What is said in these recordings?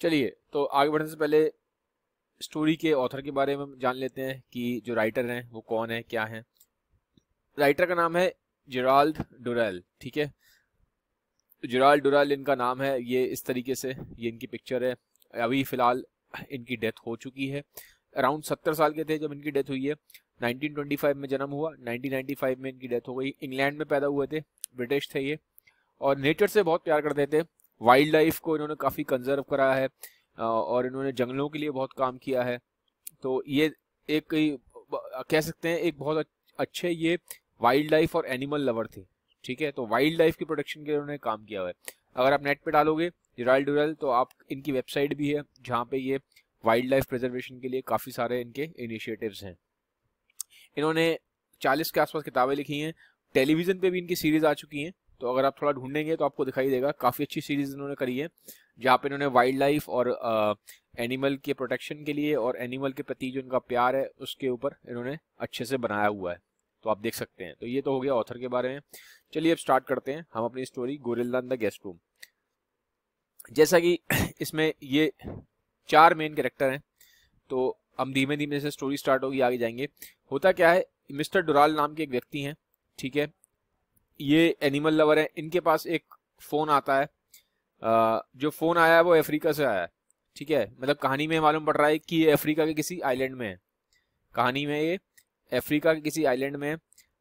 चलिए तो आगे बढ़ने से पहले स्टोरी के ऑथर के बारे में जान लेते हैं कि जो राइटर हैं वो कौन है क्या है राइटर का नाम है जेराल्ड डुरैल ठीक है जेराल्ड डुरैल इनका नाम है ये इस तरीके से ये इनकी पिक्चर है अभी फ़िलहाल इनकी डेथ हो चुकी है अराउंड सत्तर साल के थे जब इनकी डेथ हुई है 1925 में जन्म हुआ 1995 में इनकी डेथ हो गई इंग्लैंड में पैदा हुए थे ब्रिटिश थे ये और नेचर से बहुत प्यार करते थे वाइल्ड लाइफ को इन्होंने काफ़ी कंजर्व करा है और इन्होंने जंगलों के लिए बहुत काम किया है तो ये एक कह सकते हैं एक बहुत अच्छे ये वाइल्ड लाइफ और एनिमल लवर थे ठीक है तो वाइल्ड लाइफ की प्रोटेक्शन के लिए उन्होंने काम किया हुआ है अगर आप नेट पे डालोगे जिराल डुरल तो आप इनकी वेबसाइट भी है जहाँ पे ये वाइल्ड लाइफ प्रिजर्वेशन के लिए काफ़ी सारे इनके इनिशिएटिव्स हैं इन्होंने चालीस के आसपास किताबें लिखी हैं टेलीविज़न पे भी इनकी सीरीज़ आ चुकी हैं तो अगर आप थोड़ा ढूंढेंगे तो आपको दिखाई देगा काफ़ी अच्छी सीरीज़ इन्होंने करी है जहाँ पे इन्होंने वाइल्ड लाइफ और आ, एनिमल के प्रोटेक्शन के लिए और एनिमल के प्रति जो इनका प्यार है उसके ऊपर इन्होंने अच्छे से बनाया हुआ है तो आप देख सकते हैं तो ये तो हो गया ऑथर के बारे में चलिए अब स्टार्ट करते हैं हम अपनी story gorilla in the guest room जैसा कि इसमें ये चार मेन कैरेक्टर हैं तो हम धीमे धीमे से स्टोरी स्टार्ट होगी आगे जाएंगे होता क्या है मिस्टर डुराल नाम के एक व्यक्ति हैं ठीक है ये एनिमल लवर हैं इनके पास एक फ़ोन आता है जो फ़ोन आया है वो अफ्रीका से आया है ठीक है मतलब कहानी में मालूम पड़ रहा है कि ये अफ्रीका के किसी आइलैंड में है कहानी में ये अफ्रीका के किसी आइलैंड में है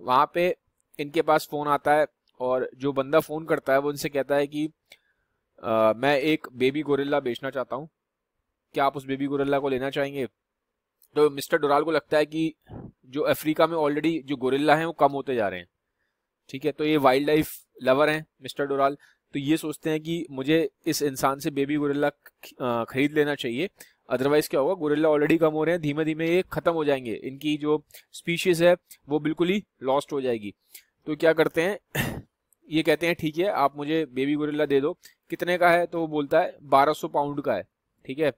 वहाँ पे इनके पास फ़ोन आता है और जो बंदा फ़ोन करता है वो इनसे कहता है कि आ, मैं एक बेबी गोरिल्ला बेचना चाहता हूँ क्या आप उस बेबी गोरिल्ला को लेना चाहेंगे तो मिस्टर डोराल को लगता है कि जो अफ्रीका में ऑलरेडी जो गोरिल्ला हैं वो कम होते जा रहे हैं ठीक है तो ये वाइल्ड लाइफ लवर हैं मिस्टर डोराल तो ये सोचते हैं कि मुझे इस इंसान से बेबी गुरिल्ला खरीद लेना चाहिए अदरवाइज क्या होगा गुरिल्ला ऑलरेडी कम हो रहे हैं धीमे धीमे ये खत्म हो जाएंगे इनकी जो स्पीशीज है वो बिल्कुल ही लॉस्ट हो जाएगी तो क्या करते हैं ये कहते हैं ठीक है आप मुझे बेबी गुरिल्ला दे दो कितने का है तो वो बोलता है 1200 पाउंड का है ठीक है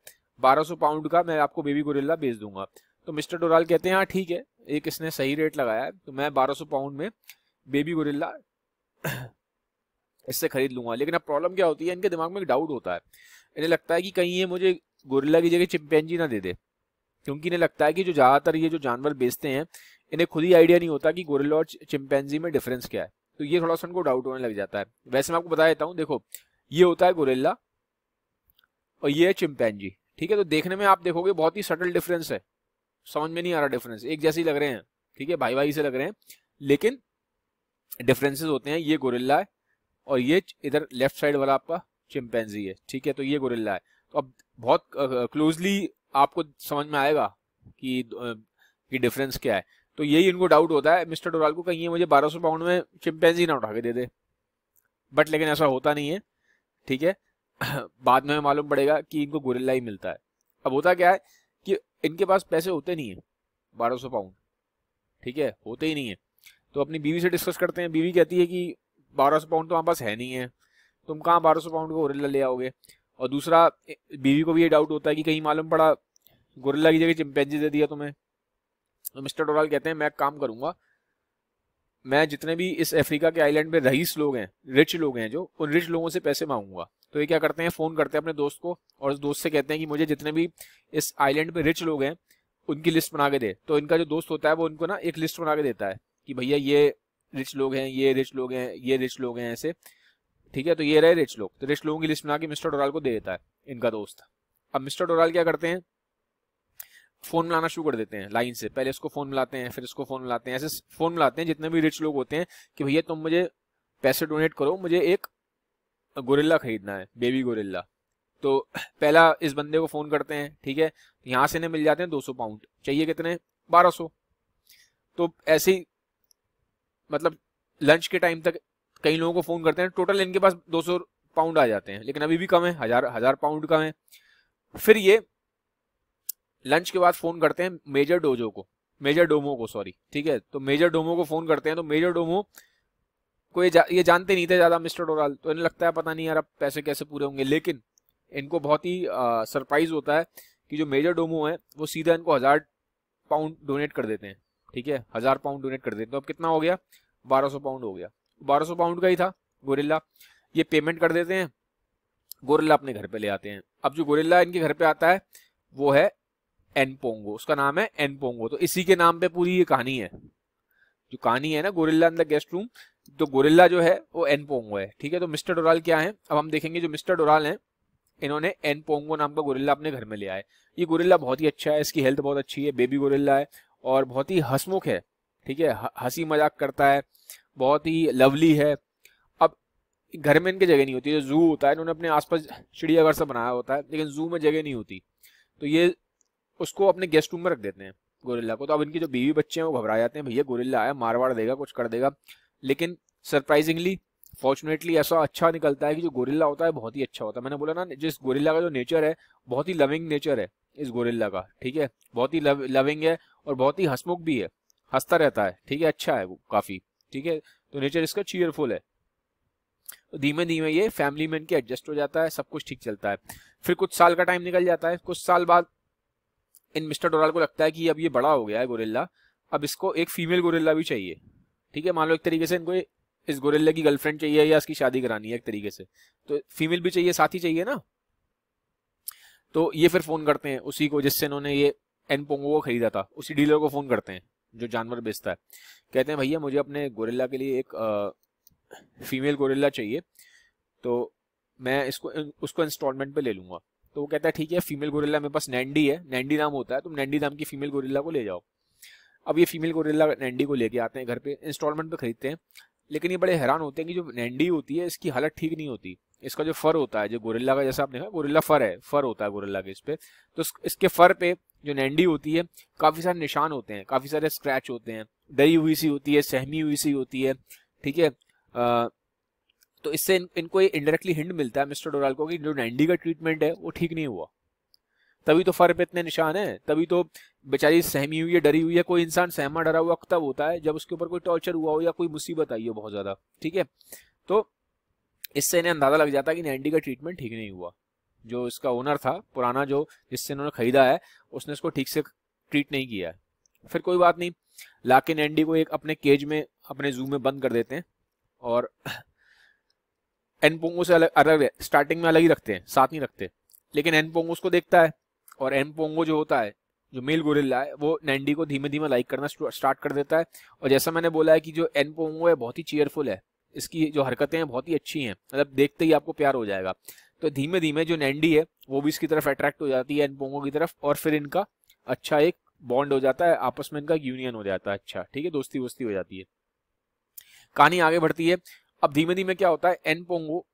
1200 पाउंड का मैं आपको बेबी गुरिल्ला बेच दूंगा तो मिस्टर डोराल कहते हैं हाँ ठीक है एक इसने सही रेट लगाया है तो मैं 1200 पाउंड में बेबी गोरिल्ला इससे खरीद लूंगा लेकिन अब प्रॉब्लम क्या होती है इनके दिमाग में एक डाउट होता है इन्हें लगता है कि कहीं ये मुझे गोरिल्ला की जगह चिंपैनजी ना दे दे क्योंकि इन्हें लगता है कि जो ज़्यादातर ये जो जानवर बेचते हैं इन्हें खुद ही आइडिया नहीं होता कि गोरिल्ला और चिंपैनजी में डिफरेंस क्या है तो ये थोड़ा सा उनको डाउट होने लग जाता है वैसे मैं आपको बता देता हूँ देखो ये होता है गोरिल्ला और ये है चिंपैंजी ठीक है तो देखने में आप देखोगे बहुत ही सटल डिफरेंस है समझ में नहीं आ रहा डिफरेंस एक जैसे ही लग रहे हैं ठीक है भाई भाई से लग रहे हैं लेकिन डिफरेंसेस होते हैं ये गोरिल्ला है और ये इधर लेफ्ट साइड वाला आपका चिंपैंजी है ठीक है तो ये गोरिल्ला है तो अब बहुत क्लोजली आपको समझ में आएगा कि कि डिफरेंस क्या है तो यही इनको डाउट होता है मिस्टर डोराल को कहीं मुझे 1200 पाउंड में चिंपैंजी ना उठा के दे दे बट लेकिन ऐसा होता नहीं है ठीक है बाद में मालूम पड़ेगा कि इनको गोरिल्ला ही मिलता है अब होता क्या है कि इनके पास पैसे होते नहीं है बारह पाउंड ठीक है होते ही नहीं है तो अपनी बीवी से डिस्कस करते हैं बीवी कहती है कि बारह सौ पाउंड तो हमारे पास है नहीं है तुम कहाँ बारह सौ पाउंड का गोरिल्ला ले आओगे और दूसरा बीवी को भी ये डाउट होता है कि कहीं मालूम पड़ा गोरिल्ला की जगह चिमपेंजी दे दिया तुम्हें तो मिस्टर डोराल कहते हैं मैं काम करूंगा मैं जितने भी इस अफ्रीका के आइलैंड में रईस लोग हैं रिच लोग हैं जो उन रिच लोगों से पैसे मांगूंगा तो ये क्या करते हैं फ़ोन करते हैं अपने दोस्त को और उस दोस्त से कहते हैं कि मुझे जितने भी इस आइलैंड पे रिच लोग हैं उनकी लिस्ट बना के दे तो इनका जो दोस्त होता है वो उनको ना एक लिस्ट बना के देता है कि भैया ये रिच लोग हैं ये रिच लोग हैं ये रिच लोग हैं ऐसे ठीक है तो ये रहे रिच लोग तो रिच लोगों की लिस्ट बना के मिस्टर डोराल को दे देता है इनका दोस्त अब मिस्टर डोराल क्या करते हैं फोन मिलाना शुरू कर देते हैं लाइन से पहले इसको फोन मिलाते हैं फिर इसको फोन मिलाते हैं ऐसे फोन मिलाते हैं जितने भी रिच लोग होते हैं कि भैया तुम मुझे पैसे डोनेट करो मुझे एक गोरिल्ला खरीदना है बेबी गोरिल्ला तो पहला इस बंदे को फोन करते हैं ठीक है यहां से इन्हें मिल जाते हैं 200 पाउंड चाहिए कितने 1200 तो ऐसे ही मतलब लंच के टाइम तक कई लोगों को फ़ोन करते हैं टोटल इनके पास 200 पाउंड आ जाते हैं लेकिन अभी भी कम है हज़ार हज़ार पाउंड कम है फिर ये लंच के बाद फ़ोन करते हैं मेजर डोजो को मेजर डोमो को सॉरी ठीक है तो मेजर डोमो को फ़ोन करते हैं तो मेजर डोमो को ये जा, ये जानते नहीं थे ज़्यादा मिस्टर डोराल तो इन्हें लगता है पता नहीं यार अब पैसे कैसे पूरे होंगे लेकिन इनको बहुत ही सरप्राइज होता है कि जो मेजर डोमो है वो सीधा इनको हज़ार पाउंड डोनेट कर देते हैं ठीक है हजार पाउंड डोनेट कर देते हैं तो अब कितना हो गया बारह सौ पाउंड हो गया बारह सौ पाउंड का ही था गोरिल्ला ये पेमेंट कर देते हैं गोरिल्ला अपने घर पे ले आते हैं अब जो गोरिल्ला इनके घर पे आता है वो है एनपोंगो उसका नाम है एनपोंगो तो इसी के नाम पे पूरी ये कहानी है जो कहानी है ना gorilla in the guest room तो गोरिल्ला जो है वो एनपोंगो है ठीक है तो मिस्टर डोराल क्या है अब हम देखेंगे जो मिस्टर डोराल है इन्होंने एन पोंगो नाम का गोरिल्ला अपने घर में ले आए ये गोरिल्ला बहुत ही अच्छा है इसकी हेल्थ बहुत अच्छी है बेबी गोरिल्ला है और बहुत ही हसमुख है ठीक है हंसी मजाक करता है बहुत ही लवली है अब घर में इनके जगह नहीं होती जो जू होता है इन्होंने अपने आसपास चिड़ियाघर सा बनाया होता है लेकिन जू में जगह नहीं होती तो ये उसको अपने गेस्ट रूम में रख देते हैं गोरिल्ला को तो अब इनकी जो बीवी बच्चे हैं वो घबरा जाते हैं भैया गोरिल्ला आया मारवाड़ देगा कुछ कर देगा लेकिन सरप्राइजिंगली फॉर्चुनेटली ऐसा अच्छा निकलता है कि जो गोरिल्ला होता है बहुत ही अच्छा होता है मैंने बोला ना जिस गोरिल्ला का जो नेचर है बहुत ही लविंग नेचर है इस गोरिल्ला का ठीक है बहुत ही लव, लविंग है और बहुत ही हंसमुख भी है हंसता रहता है ठीक है अच्छा है वो काफ़ी ठीक है तो नेचर इसका चीयरफुल है तो धीमे धीमे ये फैमिली में इनके एडजस्ट हो जाता है सब कुछ ठीक चलता है फिर कुछ साल का टाइम निकल जाता है कुछ साल बाद इन मिस्टर डोराल को लगता है कि अब ये बड़ा हो गया है गोरिल्ला अब इसको एक फीमेल गोरिल्ला भी चाहिए ठीक है मान लो एक तरीके से इनको इस गोरिल्ला की गर्लफ्रेंड चाहिए या इसकी शादी करानी है एक तरीके से तो फीमेल भी चाहिए साथ ही चाहिए ना तो ये फिर फ़ोन करते हैं उसी को जिससे इन्होंने ये एन पोंगो को ख़रीदा था उसी डीलर को फ़ोन करते हैं जो जानवर बेचता है कहते हैं भैया मुझे अपने गोरेला के लिए एक आ, फीमेल गोरेला चाहिए तो मैं इसको उसको इंस्टॉलमेंट पे ले लूँगा तो वो कहता है ठीक है फीमेल गोरेला मेरे पास नैंडी है नैंडी नाम होता है तुम नैंडी नाम की फीमेल गोरेला को ले जाओ अब ये फीमेल गोरेला नैंडी को लेके आते हैं घर पे इंस्टॉलमेंट पे खरीदते हैं लेकिन ये बड़े हैरान होते हैं कि जो नैंडी होती है इसकी हालत ठीक नहीं होती इसका जो फर होता है जो गोरिल्ला का जैसा आपने देखा गोरिल्ला फर है फर होता है गोरिल्ला के इस पे तो इसके फर पे जो नैंडी होती है काफ़ी सारे निशान होते हैं काफ़ी सारे स्क्रैच होते हैं दही हुई सी होती है सहमी हुई सी होती है ठीक है तो इससे इन, इनको इनडायरेक्टली हिंड मिलता है मिस्टर डोराल को कि जो नैंडी का ट्रीटमेंट है वो ठीक नहीं हुआ तभी तो फर पे इतने निशान है तभी तो बेचारी सहमी हुई है डरी हुई है कोई इंसान सहमा डरा हुआ तब होता है जब उसके ऊपर कोई टॉर्चर हुआ हो या कोई मुसीबत आई हो बहुत ज़्यादा ठीक है तो इससे इन्हें अंदाज़ा लग जाता कि नैंडी का ट्रीटमेंट ठीक नहीं हुआ जो इसका ओनर था पुराना जो जिससे इन्होंने खरीदा है उसने इसको ठीक से ट्रीट नहीं किया है फिर कोई बात नहीं लाके नैंडी को एक अपने केज में अपने जू में बंद कर देते हैं और एनपोंगो से अलग अलग स्टार्टिंग में अलग ही रखते हैं साथ नहीं रखते लेकिन एनपोंगो उसको देखता है और एनपोंगो जो होता है जो मेल गोरिल्ला है वो नैंडी को धीमे धीमे लाइक करना स्टार्ट कर देता है और जैसा मैंने बोला है कि जो एनपोंगो है बहुत ही चेयरफुल है इसकी जो हरकतें हैं बहुत ही अच्छी हैं मतलब देखते ही आपको प्यार हो जाएगा तो धीमे धीमे जो नैंडी है वो भी इसकी तरफ अट्रैक्ट हो जाती है एनपोंगो की तरफ और फिर इनका अच्छा एक बॉन्ड हो जाता है आपस में इनका यूनियन हो जाता है अच्छा ठीक है दोस्ती वोस्ती हो जाती है कहानी आगे बढ़ती है अब धीमे धीमे क्या होता है एन पोंगो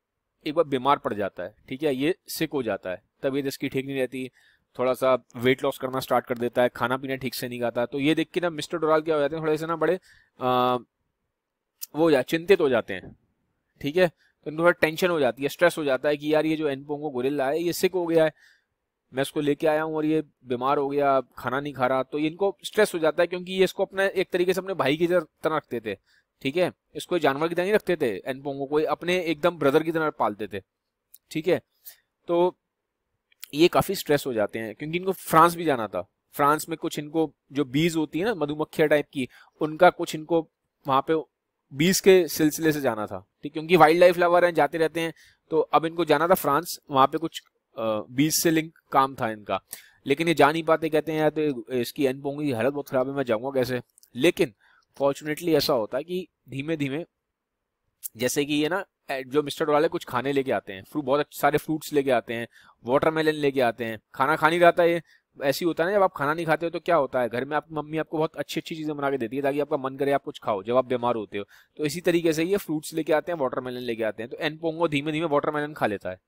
एक बार बीमार पड़ जाता है ठीक है ये सिक हो जाता है तबीयत इसकी ठीक नहीं रहती थोड़ा सा वेट लॉस करना स्टार्ट कर देता है खाना पीना ठीक से नहीं खाता तो ये देख के ना मिस्टर डोराल क्या हो जाते हैं थोड़े से ना बड़े वो हो जा चिंतित हो जाते हैं ठीक है तो इनको थोड़ा टेंशन हो जाती है स्ट्रेस हो जाता है कि यार ये जो एनपोंगो गोरिल्ला है ये सिक हो गया है मैं इसको लेके आया हूँ और ये बीमार हो गया खाना नहीं खा रहा तो इनको स्ट्रेस हो जाता है क्योंकि ये इसको अपने एक तरीके से अपने भाई की तरह रखते थे ठीक है इसको जानवर की तरह नहीं रखते थे एनपोंगो को अपने एकदम ब्रदर की तरह पालते थे ठीक है तो ये काफ़ी स्ट्रेस हो जाते हैं क्योंकि इनको फ्रांस भी जाना था फ्रांस में कुछ इनको जो बीज होती है ना मधुमक्खिया टाइप की उनका कुछ इनको वहां पे बीस के सिलसिले से जाना था ठीक क्योंकि वाइल्ड लाइफ लवर हैं जाते रहते हैं तो अब इनको जाना था फ्रांस वहां पे कुछ बीस से लिंक काम था इनका लेकिन ये जा नहीं पाते कहते हैं यार तो इसकी एन पोंगी हालत बहुत खराब है मैं जाऊंगा कैसे लेकिन फॉर्चुनेटली ऐसा होता है कि धीमे धीमे जैसे कि ये ना जो मिस्टर डोलाले कुछ खाने लेके आते हैं फ्रूट बहुत सारे फ्रूट्स लेके आते हैं वाटरमेलन लेके आते हैं खाना खा नहीं रहता है ये ऐसी होता है ना जब आप खाना नहीं खाते हो तो क्या होता है घर में आपकी मम्मी आपको बहुत अच्छी अच्छी चीज़ें बना के देती है ताकि आपका मन करे आप कुछ खाओ जब आप बीमार होते हो तो इसी तरीके से ये फ्रूट्स लेके आते हैं वाटरमेलन लेके आते हैं तो एन पोंगो धीमे धीमे वाटरमेलन खा लेता है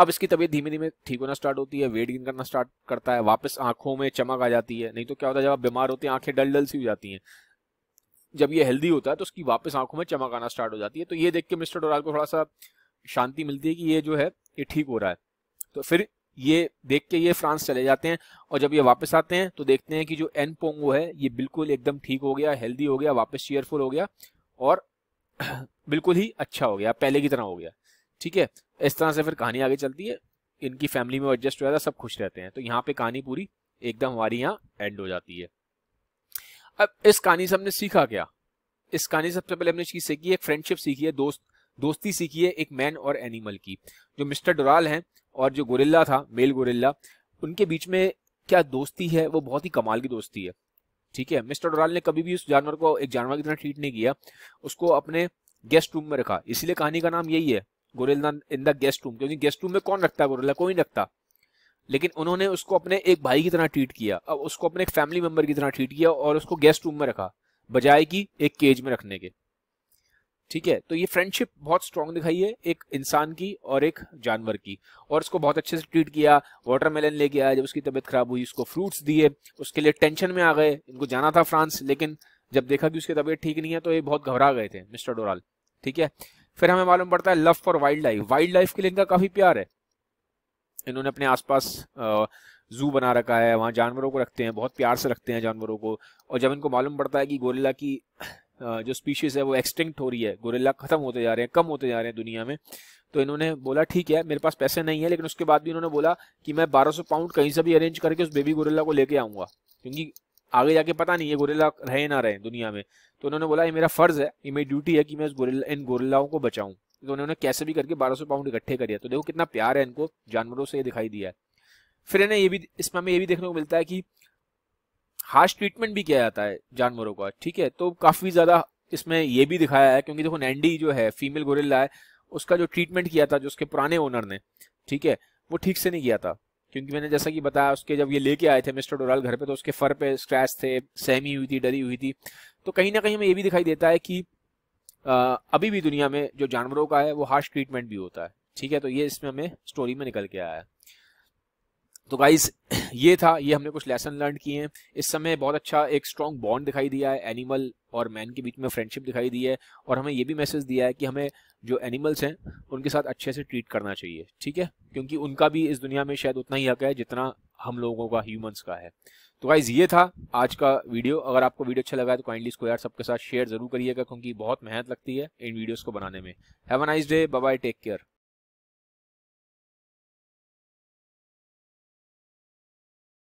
अब इसकी तबीयत धीमे धीमे ठीक होना स्टार्ट होती है वेट गेन करना स्टार्ट करता है वापस आंखों में चमक आ जाती है नहीं तो क्या होता है जब आप बीमार होते हैं आंखें डल डल सी हो जाती हैं जब ये हेल्दी होता है तो उसकी वापस आंखों में चमक आना स्टार्ट हो जाती है तो ये देख के मिस्टर डोराल को थोड़ा सा शांति मिलती है कि ये जो है ये ठीक हो रहा है तो फिर ये देख के ये फ्रांस चले जाते हैं और जब ये वापस आते हैं तो देखते हैं कि जो एन पोंगो है ये बिल्कुल एकदम ठीक हो गया हेल्दी हो गया वापस चेयरफुल हो गया और बिल्कुल ही अच्छा हो गया पहले की तरह हो गया ठीक है इस तरह से फिर कहानी आगे चलती है इनकी फैमिली में एडजस्ट हो जाता है सब खुश रहते हैं तो यहाँ पे कहानी पूरी एकदम हमारी यहाँ एंड हो जाती है अब इस कहानी से हमने सीखा क्या इस कहानी सबसे पहले हमने चीज सीखी है फ्रेंडशिप सीखी है दोस्त दोस्ती सीखी है एक मैन और एनिमल की जो मिस्टर डोराल हैं और जो गोरिल्ला था मेल गोरिल्ला उनके बीच में क्या दोस्ती है वो बहुत ही कमाल की दोस्ती है ठीक है मिस्टर डोराल ने कभी भी उस जानवर को एक जानवर की तरह ट्रीट नहीं किया उसको अपने गेस्ट रूम में रखा इसीलिए कहानी का नाम यही है gorilla in the guest room क्योंकि गेस्ट रूम में कौन रखता है गोरिल्ला कोई रखता लेकिन उन्होंने उसको अपने एक भाई की तरह ट्रीट किया अब उसको अपने एक फैमिली मेम्बर की तरह ट्रीट किया और उसको गेस्ट रूम में रखा बजाय कि एक केज में रखने के ठीक है तो ये फ्रेंडशिप बहुत स्ट्रांग दिखाई है एक इंसान की और एक जानवर की और उसको बहुत अच्छे से ट्रीट किया वाटरमेलन ले गया जब उसकी तबीयत खराब हुई उसको फ्रूट्स दिए उसके लिए टेंशन में आ गए इनको जाना था फ्रांस लेकिन जब देखा कि उसकी तबीयत ठीक नहीं है तो ये बहुत घबरा गए थे मिस्टर डोराल ठीक है फिर हमें मालूम पड़ता है love for wildlife wildlife के लिए इनका काफी प्यार है इन्होंने अपने आसपास जू बना रखा है वहां जानवरों को रखते हैं बहुत प्यार से रखते हैं जानवरों को और जब इनको मालूम पड़ता है कि गोरिल्ला की जो स्पीशीज़ है वो एक्सटिंक्ट हो रही है गोरेला ख़त्म होते जा रहे हैं कम होते जा रहे हैं दुनिया में तो इन्होंने बोला ठीक है मेरे पास पैसे नहीं है लेकिन उसके बाद भी इन्होंने बोला कि मैं 1200 पाउंड कहीं से भी अरेंज करके उस बेबी गोरेला को लेके आऊँगा क्योंकि आगे जाके पता नहीं ये गोरेला रहे ना रहे दुनिया में तो उन्होंने बोला ये मेरा फ़र्ज़ है ये मेरी ड्यूटी है कि मैं उस गोरेला इन गोरेलाओं को बचाऊँ तो उन्होंने कैसे भी करके बारह पाउंड इकट्ठे दिया तो देखो कितना प्यार है इनको जानवरों से ये दिखाई दिया है फिर इन्हें ये भी इसमें हमें ये भी देखने को मिलता है कि हार्श ट्रीटमेंट भी किया जाता है जानवरों का ठीक है तो काफ़ी ज़्यादा इसमें यह भी दिखाया है क्योंकि देखो नैंडी जो है फीमेल गोरिल्ला है उसका जो ट्रीटमेंट किया था जो उसके पुराने ओनर ने ठीक है वो ठीक से नहीं किया था क्योंकि मैंने जैसा कि बताया उसके जब ये लेके आए थे मिस्टर डोराल घर पे तो उसके फर पे स्क्रैच थे सहमी हुई थी डरी हुई थी तो कहीं ना कहीं हमें ये भी दिखाई देता है कि आ, अभी भी दुनिया में जो जानवरों का है वो हार्श ट्रीटमेंट भी होता है ठीक है तो ये इसमें हमें स्टोरी में निकल के आया है तो गाइज ये था ये हमने कुछ लेसन लर्न किए हैं इस समय बहुत अच्छा एक स्ट्रॉन्ग बॉन्ड दिखाई दिया है एनिमल और मैन के बीच में फ्रेंडशिप दिखाई दी है और हमें ये भी मैसेज दिया है कि हमें जो एनिमल्स हैं उनके साथ अच्छे से ट्रीट करना चाहिए ठीक है क्योंकि उनका भी इस दुनिया में शायद उतना ही हक है जितना हम लोगों का ह्यूमंस का है तो गाइज ये था आज का वीडियो अगर आपको वीडियो अच्छा लगा है तो काइंडली इसको यार सबके साथ शेयर जरूर करिएगा क्योंकि बहुत मेहनत लगती है इन वीडियोज़ को बनाने में have a nice day bye take care